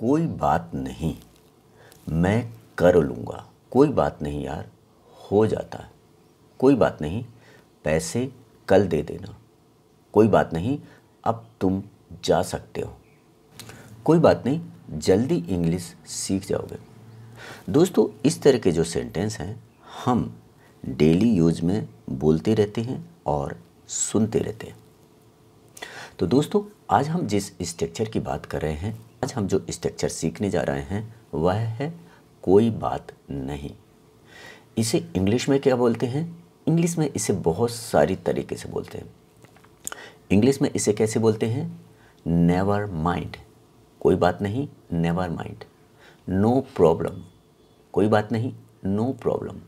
कोई बात नहीं मैं कर लूँगा कोई बात नहीं यार हो जाता है कोई बात नहीं पैसे कल दे देना कोई बात नहीं अब तुम जा सकते हो कोई बात नहीं जल्दी इंग्लिश सीख जाओगे दोस्तों इस तरह के जो सेंटेंस हैं हम डेली यूज में बोलते रहते हैं और सुनते रहते हैं तो दोस्तों आज हम जिस स्ट्रक्चर की बात कर रहे हैं आज हम जो स्ट्रक्चर सीखने जा रहे हैं वह है कोई बात नहीं इसे इंग्लिश में क्या बोलते हैं इंग्लिश में इसे बहुत सारी तरीके से बोलते हैं इंग्लिश में इसे कैसे बोलते हैं नेवर माइंड कोई बात नहीं नेवर माइंड नो प्रॉब्लम कोई बात नहीं नो प्रॉब्लम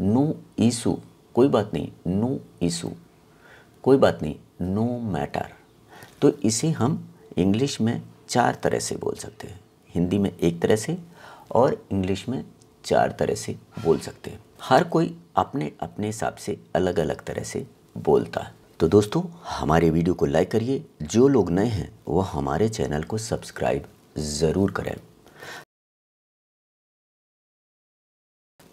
नो ईशू कोई बात नहीं नो ईशू कोई बात नहीं नो मैटर तो इसे हम इंग्लिश में चार तरह से बोल सकते हैं हिंदी में एक तरह से और इंग्लिश में चार तरह से बोल सकते हैं हर कोई अपने अपने हिसाब से अलग अलग तरह से बोलता है तो दोस्तों हमारे वीडियो को लाइक करिए जो लोग नए हैं वो हमारे चैनल को सब्सक्राइब ज़रूर करें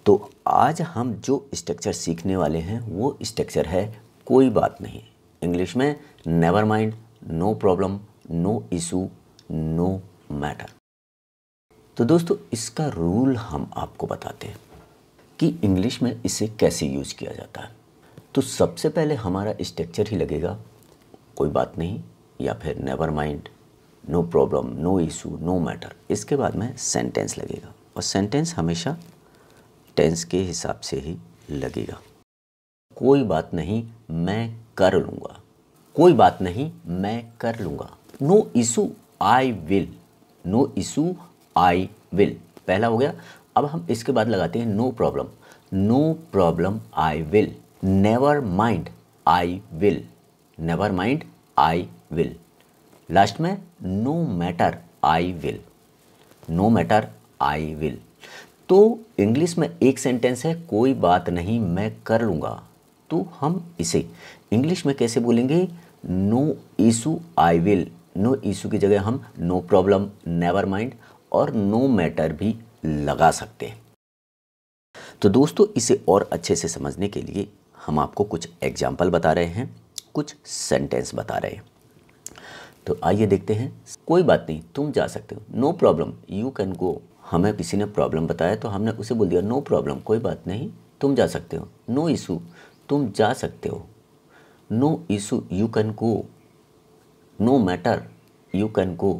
तो आज हम जो स्ट्रक्चर सीखने वाले हैं वो स्ट्रक्चर है कोई बात नहीं इंग्लिश में never mind no problem no issue no matter तो दोस्तों इसका रूल हम आपको बताते हैं कि इंग्लिश में इसे कैसे यूज किया जाता है तो सबसे पहले हमारा स्ट्रक्चर ही लगेगा कोई बात नहीं या फिर never mind no problem no issue no matter इसके बाद में सेंटेंस लगेगा और सेंटेंस हमेशा टेंस के हिसाब से ही लगेगा कोई बात नहीं मैं कर लूँगा कोई बात नहीं मैं कर लूँगा no issue I will no issue I will पहला हो गया अब हम इसके बाद लगाते हैं no problem no problem I will never mind I will never mind I will last में no matter I will no matter I will तो इंग्लिश में एक सेंटेंस है कोई बात नहीं मैं कर लूँगा तो हम इसे इंग्लिश में कैसे बोलेंगे no issue I will no issue की जगह हम नो प्रॉब्लम नेवर माइंड और नो no मैटर भी लगा सकते हैं तो दोस्तों इसे और अच्छे से समझने के लिए हम आपको कुछ एग्जाम्पल बता रहे हैं कुछ सेंटेंस बता रहे हैं तो आइए देखते हैं कोई बात नहीं तुम जा सकते हो no problem you can go हमें किसी ने प्रॉब्लम बताया तो हमने उसे बोल दिया नो प्रॉब्लम कोई बात नहीं तुम जा सकते हो नो इशू तुम जा सकते हो no issue you can go no matter you can go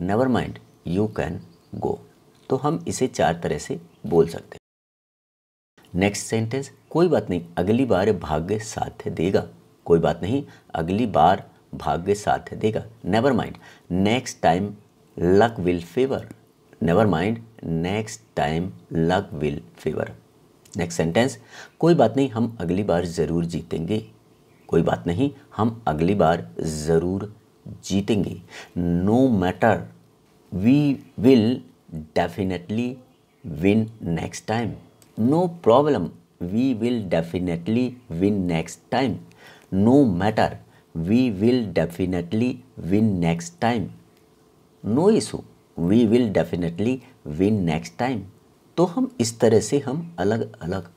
never mind you can go तो हम इसे चार तरह से बोल सकते हैं नेक्स्ट सेंटेंस कोई बात नहीं अगली बार भाग्य साथ देगा कोई बात नहीं अगली बार भाग्य साथ देगा never mind next time luck will favour never mind next time luck will favour next sentence कोई बात नहीं हम अगली बार ज़रूर जीतेंगे कोई बात नहीं हम अगली बार ज़रूर जीतेंगे no matter we will definitely win next time no problem we will definitely win next time no matter we will definitely win next time no issue we will definitely win next time तो हम इस तरह से हम अलग अलग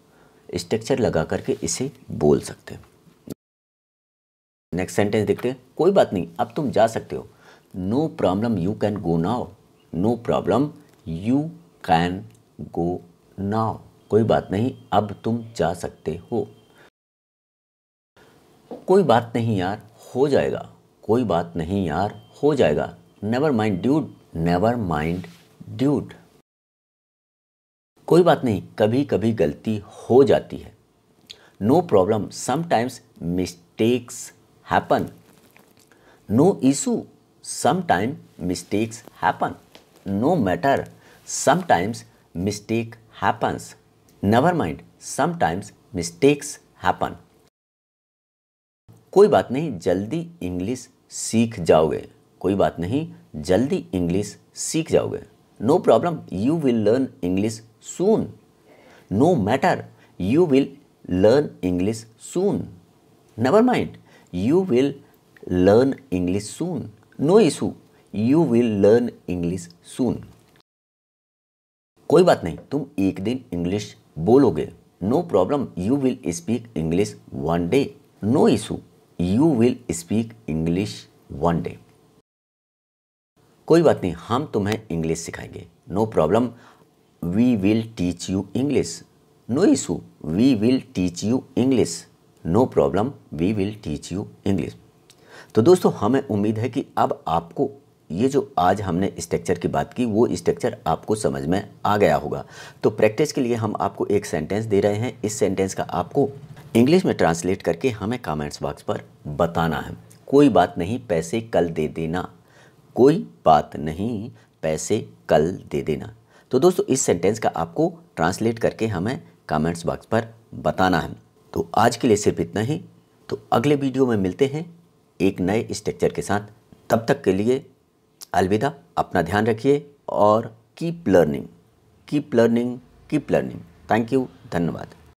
structure लगा करके इसे बोल सकते हैं नेक्स्ट सेंटेंस देखते हैं कोई बात नहीं अब तुम जा सकते हो no problem you can go now no problem you can go now कोई बात नहीं अब तुम जा सकते हो कोई बात नहीं यार हो जाएगा कोई बात नहीं यार हो जाएगा never mind dude never mind dude कोई बात नहीं कभी कभी गलती हो जाती है no problem sometimes mistakes happen. No issue, sometimes mistakes happen. No matter, sometimes mistake happens. Never mind, sometimes mistakes happen. कोई बात नहीं जल्दी इंग्लिश सीख जाओगे कोई बात नहीं जल्दी इंग्लिश सीख जाओगे no problem you will learn English soon no matter you will learn English soon never mind you will learn English soon no issue you will learn English soon कोई बात नहीं तुम एक दिन इंग्लिश बोलोगे no problem you will speak English one day no issue you will speak English one day कोई बात नहीं हम तुम्हें इंग्लिश सिखाएंगे no problem we will teach you English no issue we will teach you English no problem we will teach you English तो दोस्तों हमें उम्मीद है कि अब आपको ये जो आज हमने स्ट्रक्चर की बात की वो स्ट्रक्चर आपको समझ में आ गया होगा तो प्रैक्टिस के लिए हम आपको एक सेंटेंस दे रहे हैं इस सेंटेंस का आपको इंग्लिश में ट्रांसलेट करके हमें कमेंट्स बॉक्स पर बताना है कोई बात नहीं पैसे कल दे देना कोई बात नहीं पैसे कल दे देना तो दोस्तों इस सेंटेंस का आपको ट्रांसलेट करके हमें कमेंट्स बॉक्स पर बताना है तो आज के लिए सिर्फ इतना ही तो अगले वीडियो में मिलते हैं एक नए स्ट्रक्चर के साथ तब तक के लिए अलविदा अपना ध्यान रखिए और keep learning keep learning keep learning thank you धन्यवाद